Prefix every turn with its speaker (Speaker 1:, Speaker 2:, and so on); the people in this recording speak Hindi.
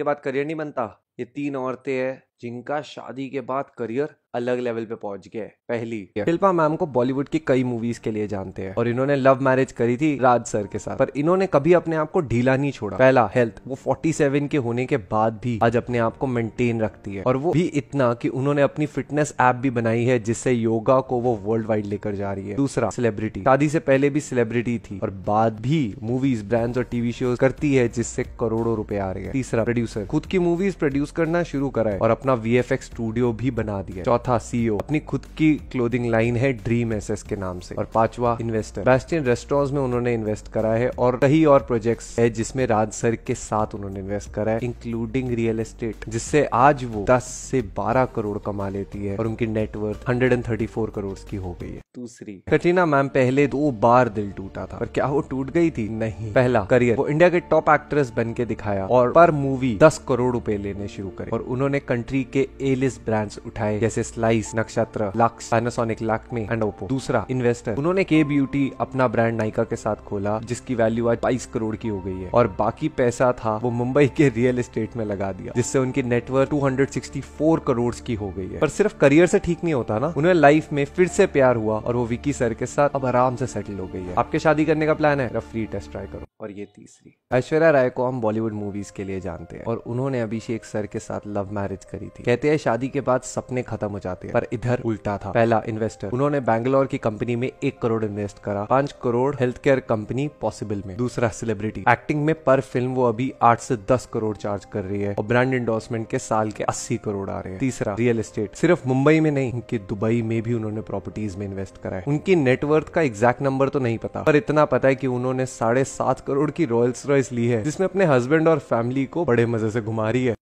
Speaker 1: इसके बाद करियर नहीं बनता ये तीन औरतें हैं जिनका शादी के बाद करियर अलग लेवल पे पहुंच गया है पहली शिल्पा मैम को बॉलीवुड की कई मूवीज के लिए जानते हैं और इन्होंने लव मैरिज करी थी राज सर के साथ पर इन्होंने कभी अपने आप को ढीला नहीं छोड़ा पहला हेल्थ वो 47 के होने के बाद भी आज अपने आप को मेंटेन रखती है और वो भी इतना कि उन्होंने अपनी फिटनेस ऐप भी बनाई है जिससे योगा को वो वर्ल्ड वाइड लेकर जा रही है दूसरा सेलिब्रिटी शादी से पहले भी सेलिब्रिटी थी और बाद भी मूवीज ब्रांड्स और टीवी शोज करती है जिससे करोड़ों रुपए आ रहे हैं तीसरा प्रोड्यूसर खुद की मूवीज प्रोड्यूस करना शुरू करा है और अपना अपना वी स्टूडियो भी बना दिया चौथा सीईओ e अपनी खुद की क्लोदिंग लाइन है ड्रीम एस एस के नाम से और पांचवा इन्वेस्टर बेस्टियन रेस्टोरेंट में उन्होंने इन्वेस्ट करा है और कई और प्रोजेक्ट है जिसमें राज सर के साथ उन्होंने इन्वेस्ट करा है इंक्लूडिंग रियल एस्टेट जिससे आज वो दस से बारह करोड़ कमा लेती है और उनकी नेटवर्थ फोर करोड़ की हो गई है दूसरी कटरीना मैम पहले दो बार दिल टूटा था पर क्या वो टूट गई थी नहीं पहला करियर वो इंडिया के टॉप एक्ट्रेस बन के दिखाया और पर मूवी दस करोड़ रूपए लेने शुरू करे और उन्होंने कंट्री इंडस्ट्री के एलिस ब्रांड्स उठाए जैसे slice Nakshatra Lux Panasonic Lakme and Oppo दूसरा इन्वेस्टर उन्होंने के ब्यूटी अपना ब्रांड नाइका के साथ खोला जिसकी वैल्यू आज बाईस करोड़ की हो गई है और बाकी पैसा था वो मुंबई के रियल एस्टेट में लगा दिया जिससे उनकी नेटवर्क टू करोड़ की हो गई है पर सिर्फ करियर से ठीक नहीं होता ना उन्हें लाइफ में फिर से प्यार हुआ और वो विकी सर के साथ अब आराम से सेटल हो गई है आपके शादी करने का प्लान है फ्री टेस्ट ट्राई करो और ये तीसरी ऐश्वर्या राय को हम बॉलीवुड मूवीज के लिए जानते हैं और उन्होंने अभिषेक सर के साथ लव मैरिज करी थी कहते हैं शादी के बाद सपने खत्म हो जाते हैं पर इधर उल्टा था पहला इन्वेस्टर उन्होंने बैंगलोर की कंपनी में एक करोड़ इन्वेस्ट करा पांच crore health care company possible में दूसरा सेलिब्रिटी एक्टिंग में पर फिल्म वो अभी आठ से दस करोड़ चार्ज कर रही है और ब्रांड इंडोर्समेंट के साल के अस्सी करोड़ आ रहे हैं तीसरा रियल एस्टेट सिर्फ मुंबई में नहीं उनकी दुबई में भी उन्होंने प्रॉपर्टीज में इन्वेस्ट करा है उनकी नेटवर्थ का एग्जैक्ट नंबर तो नहीं पता पर इतना पता है कि उन्होंने साढ़े सात करोड़ की रॉयल्स रॉयस ली है जिसमें अपने हस्बैंड और फैमिली को बड़े मजे से घुमा रही है